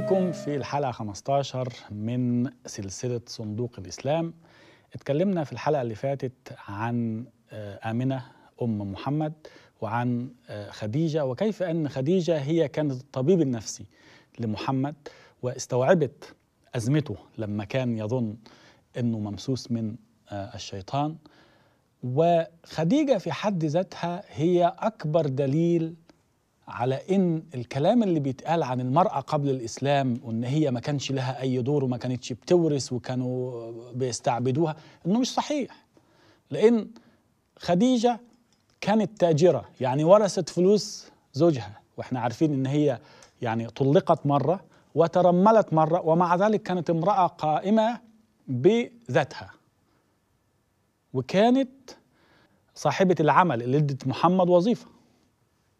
بيكم في الحلقة 15 من سلسلة صندوق الإسلام اتكلمنا في الحلقة اللي فاتت عن آه، آمنة أم محمد وعن آه، خديجة وكيف أن خديجة هي كانت الطبيب النفسي لمحمد واستوعبت أزمته لما كان يظن أنه ممسوس من آه، الشيطان وخديجة في حد ذاتها هي أكبر دليل على ان الكلام اللي بيتقال عن المراه قبل الاسلام وان هي ما كانش لها اي دور وما كانتش بتورث وكانوا بيستعبدوها انه مش صحيح لان خديجه كانت تاجره يعني ورثت فلوس زوجها واحنا عارفين ان هي يعني طلقت مره وترملت مره ومع ذلك كانت امراه قائمه بذاتها وكانت صاحبه العمل اللي ادت محمد وظيفه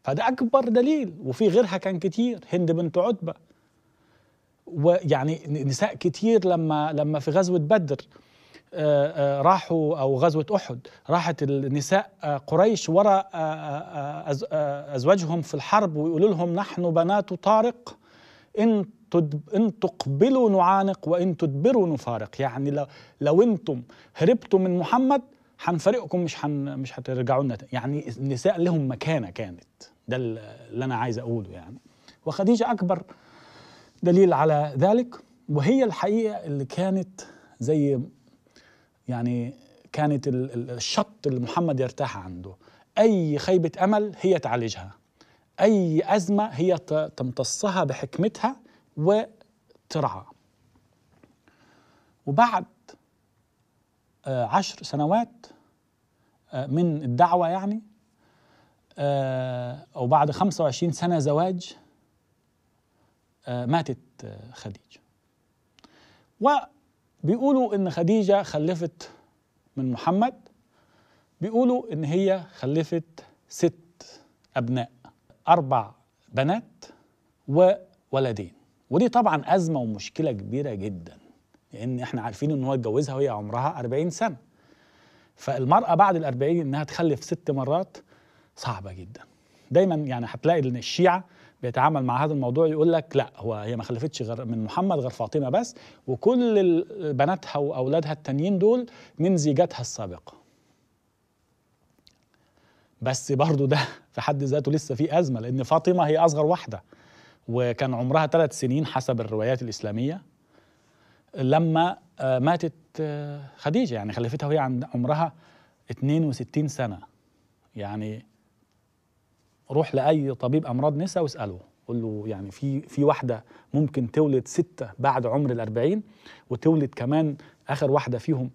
هذا أكبر دليل وفي غيرها كان كتير هند بنت عتبة ويعني نساء كتير لما لما في غزوة بدر آه، آه، راحوا أو غزوة أحد راحت النساء آه، قريش وراء أزواجهم في الحرب ويقولوا لهم نحن بنات طارق إن إن تقبلوا نعانق وإن تدبروا نفارق يعني لو, لو أنتم هربتوا من محمد هنفارقكم مش حن مش هترجعوا لنا يعني النساء لهم مكانه كانت ده اللي انا عايز اقوله يعني وخديجه اكبر دليل على ذلك وهي الحقيقه اللي كانت زي يعني كانت الشط اللي محمد يرتاح عنده اي خيبه امل هي تعالجها اي ازمه هي تمتصها بحكمتها وترعى وبعد آه، عشر سنوات آه، من الدعوه يعني آه، أو بعد 25 سنة زواج آه، ماتت آه، خديجة وبيقولوا إن خديجة خلفت من محمد بيقولوا إن هي خلفت ست أبناء أربع بنات وولدين ودي طبعا أزمة ومشكلة كبيرة جدا لأن إحنا عارفين إن هو اتجوزها وهي عمرها 40 سنة فالمرأة بعد الأربعين إنها تخلف ست مرات صعبه جدا دايما يعني هتلاقي ان الشيعه بيتعامل مع هذا الموضوع يقول لك لا هو هي ما خلفتش غير من محمد غير فاطمه بس وكل بناتها واولادها التانيين دول من زيجاتها السابقه بس برضو ده في حد ذاته لسه في ازمه لان فاطمه هي اصغر واحده وكان عمرها ثلاث سنين حسب الروايات الاسلاميه لما آه، ماتت آه، خديجه يعني خلفتها وهي عند عمرها 62 سنه يعني روح لاي طبيب امراض نساء واساله قول له يعني في في واحده ممكن تولد سته بعد عمر ال 40 وتولد كمان اخر واحده فيهم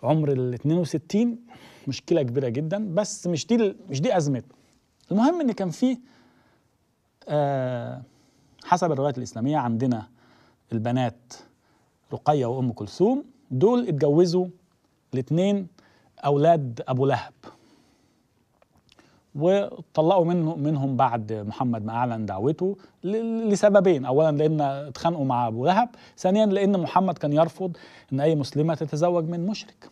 في عمر ال 62 مشكله كبيره جدا بس مش دي مش دي ازمه المهم ان كان في آه حسب الروايات الاسلاميه عندنا البنات رقيه وام كلثوم دول اتجوزوا الاثنين اولاد ابو لهب وطلقوا منه منهم بعد محمد ما اعلن دعوته لسببين اولا لان اتخانقوا مع ابو لهب ثانيا لان محمد كان يرفض ان اي مسلمه تتزوج من مشرك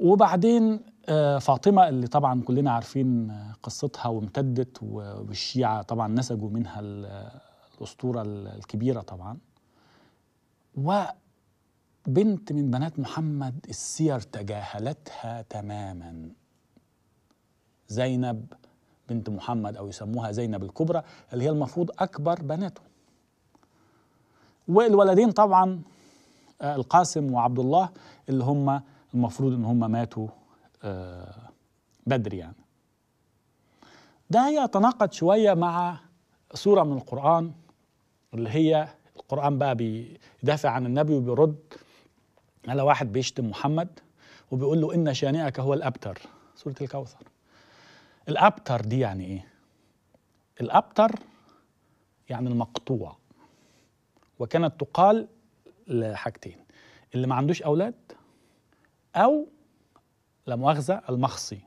وبعدين آه، فاطمه اللي طبعا كلنا عارفين آه، قصتها وامتدت والشيعه طبعا نسجوا منها الاسطوره الكبيره طبعا وبنت من بنات محمد السير تجاهلتها تماما زينب بنت محمد أو يسموها زينب الكبرى اللي هي المفروض أكبر بناته والولدين طبعا آه، القاسم وعبد الله اللي هم المفروض ان هم ماتوا آه، بدري يعني ده يتناقض شويه مع سوره من القران اللي هي القران بقى بيدافع عن النبي وبيرد على واحد بيشتم محمد وبيقول له ان شانئك هو الابتر سوره الكوثر الابتر دي يعني ايه الابتر يعني المقطوع وكانت تقال لحاجتين اللي ما عندوش اولاد او لا مؤاخذه المخصي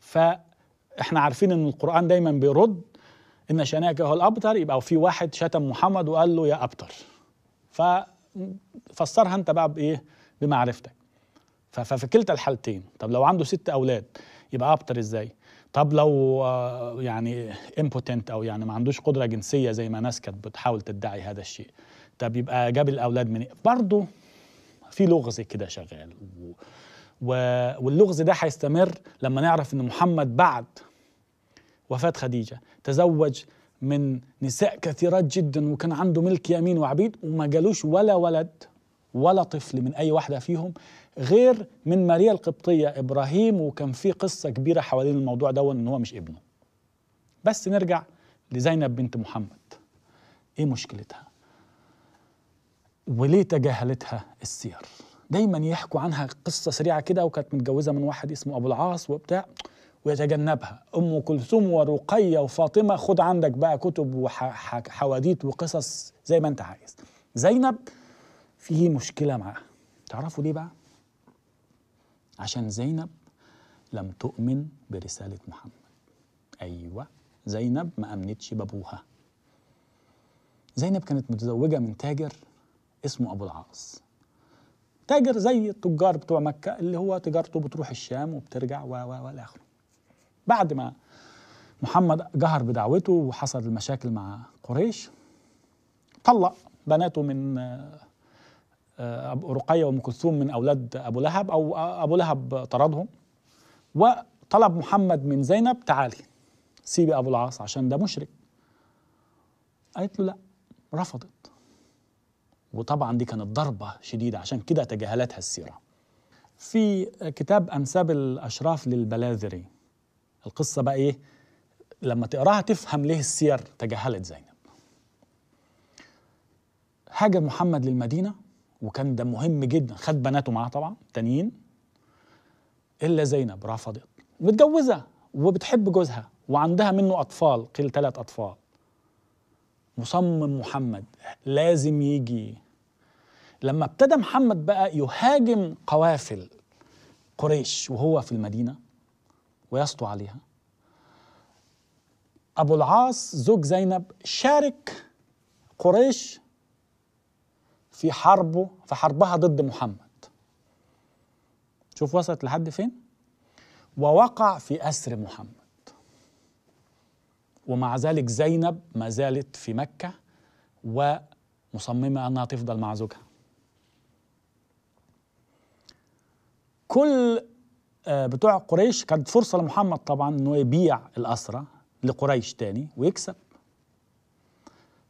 فاحنا عارفين ان القران دايما بيرد ان شناك هو الابتر يبقى في واحد شتم محمد وقال له يا ابتر ففسرها انت بقى بايه بمعرفتك ففي كلتا الحالتين طب لو عنده ست اولاد يبقى ابتر ازاي طب لو آه، يعني امبوتنت او يعني ما عندوش قدره جنسيه زي ما ناس كانت بتحاول تدعي هذا الشيء طب يبقى جاب الاولاد من برضه في لغز كده شغال و... و... واللغز ده هيستمر لما نعرف ان محمد بعد وفاه خديجه تزوج من نساء كثيرات جدا وكان عنده ملك يمين وعبيد وما جالوش ولا ولد ولا طفل من أي واحدة فيهم غير من ماريا القبطية إبراهيم وكان في قصة كبيرة حوالين الموضوع ده إن هو مش ابنه بس نرجع لزينب بنت محمد إيه مشكلتها؟ وليه تجاهلتها السير؟ دايما يحكوا عنها قصة سريعة كده وكانت متجوزة من واحد اسمه أبو العاص وبتاع ويتجنبها ام كلثوم ورقيه وفاطمه خد عندك بقى كتب وحواديت وقصص زي ما انت عايز زينب في مشكلة معاها تعرفوا ليه بقى؟ عشان زينب لم تؤمن برسالة محمد أيوة زينب ما أمنتش بابوها زينب كانت متزوجة من تاجر اسمه أبو العاص تاجر زي التجار بتوع مكة اللي هو تجارته بتروح الشام وبترجع و و و بعد ما محمد جهر بدعوته وحصل المشاكل مع قريش طلق بناته من آه، رقية وأم كلثوم من أولاد أبو لهب أو آه، أبو لهب طردهم وطلب محمد من زينب تعالي سيبي أبو العاص عشان ده مشرك قالت له لا رفضت وطبعا دي كانت ضربة شديدة عشان كده تجاهلتها السيرة في كتاب أنساب الأشراف للبلاذري القصة بقى إيه لما تقراها تفهم ليه السير تجاهلت زينب هاجر محمد للمدينة وكان ده مهم جدا خد بناته معاه طبعا تانيين الا زينب رفضت متجوزه وبتحب جوزها وعندها منه اطفال قيل ثلاث اطفال مصمم محمد لازم يجي لما ابتدى محمد بقى يهاجم قوافل قريش وهو في المدينه ويسطو عليها ابو العاص زوج زينب شارك قريش في حربه في حربها ضد محمد شوف وصلت لحد فين ووقع في أسر محمد ومع ذلك زينب ما زالت في مكة ومصممة أنها تفضل مع زوجها كل آه، بتوع قريش كانت فرصة لمحمد طبعا أنه يبيع الأسرة لقريش تاني ويكسب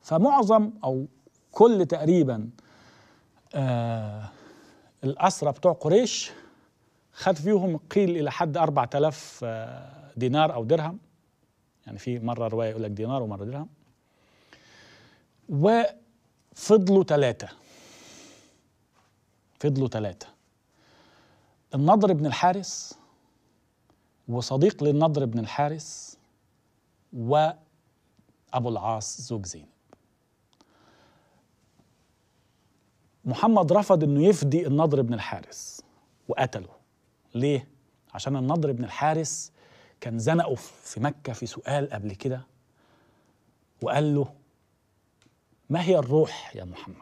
فمعظم أو كل تقريبا آه الأسرى بتوع قريش خد فيهم قيل إلى حد 4000 آه دينار أو درهم يعني في مرة رواية يقول لك دينار ومرة درهم وفضلوا ثلاثة فضلوا ثلاثة النضر بن الحارس وصديق للنضر بن الحارس وأبو العاص زوج زينب محمد رفض انه يفدي النضر بن الحارس وقتله ليه عشان النضر بن الحارس كان زنقه في مكه في سؤال قبل كده وقال له ما هي الروح يا محمد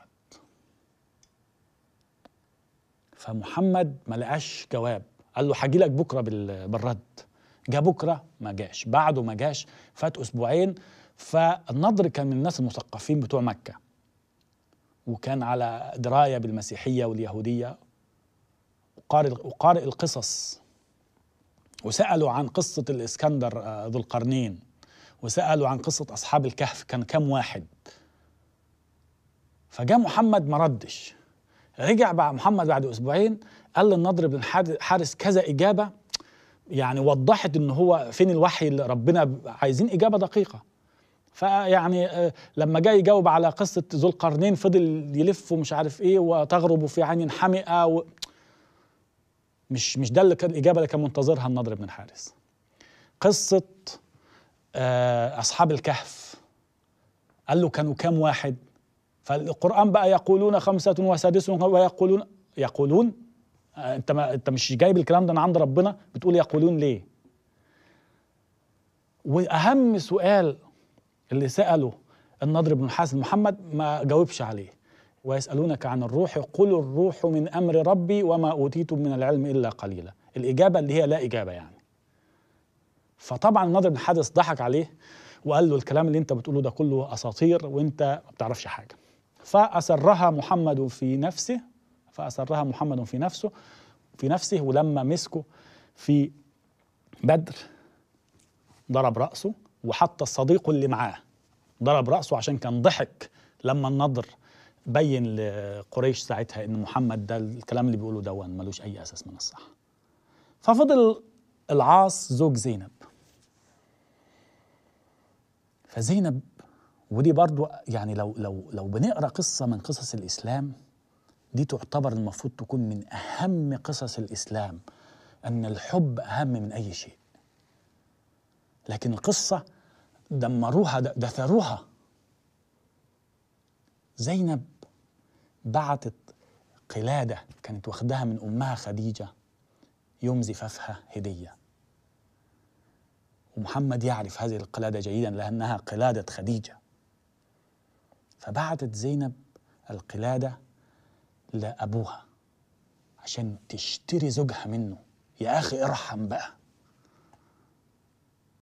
فمحمد ما لقاش جواب قال له هجي لك بكره بالرد جا بكره ما جاش بعده ما جاش فات اسبوعين فالنضر كان من الناس المثقفين بتوع مكه وكان على درايه بالمسيحيه واليهوديه وقارئ وقارئ القصص وسالوا عن قصه الاسكندر آه، ذو القرنين وسالوا عن قصه اصحاب الكهف كان كم واحد فجاء محمد ما ردش رجع بقى محمد بعد اسبوعين قال للنضر بن حارس كذا اجابه يعني وضحت ان هو فين الوحي اللي ربنا عايزين اجابه دقيقه فيعني آه، لما جاي يجاوب على قصه ذو القرنين فضل يلف ومش عارف ايه وتغرب في عين حمئه و... مش مش ده اللي كان الاجابه اللي كان منتظرها النضر بن حارس قصه آه، اصحاب الكهف قال له كانوا كام واحد فالقران بقى يقولون خمسه وسادسهم ويقولون يقولون آه، انت ما انت مش جايب الكلام ده من عند ربنا بتقول يقولون ليه واهم سؤال اللي سأله النضر بن حسن محمد ما جاوبش عليه ويسألونك عن الروح قل الروح من أمر ربي وما أوتيتم من العلم إلا قليلا الإجابة اللي هي لا إجابة يعني فطبعا النضر بن حارس ضحك عليه وقال له الكلام اللي انت بتقوله ده كله اساطير وانت ما بتعرفش حاجه فاسرها محمد في نفسه فاسرها محمد في نفسه في نفسه ولما مسكه في بدر ضرب راسه وحتى الصديق اللي معاه ضرب رأسه عشان كان ضحك لما النضر بين لقريش ساعتها ان محمد ده الكلام اللي بيقوله دون ملوش اي اساس من الصح ففضل العاص زوج زينب فزينب ودي برضو يعني لو لو لو بنقرا قصه من قصص الاسلام دي تعتبر المفروض تكون من اهم قصص الاسلام ان الحب اهم من اي شيء لكن القصة دمروها دثروها زينب بعتت قلادة كانت واخدها من أمها خديجة يوم زفافها هدية ومحمد يعرف هذه القلادة جيدا لأنها قلادة خديجة فبعتت زينب القلادة لأبوها عشان تشتري زوجها منه يا أخي ارحم بقى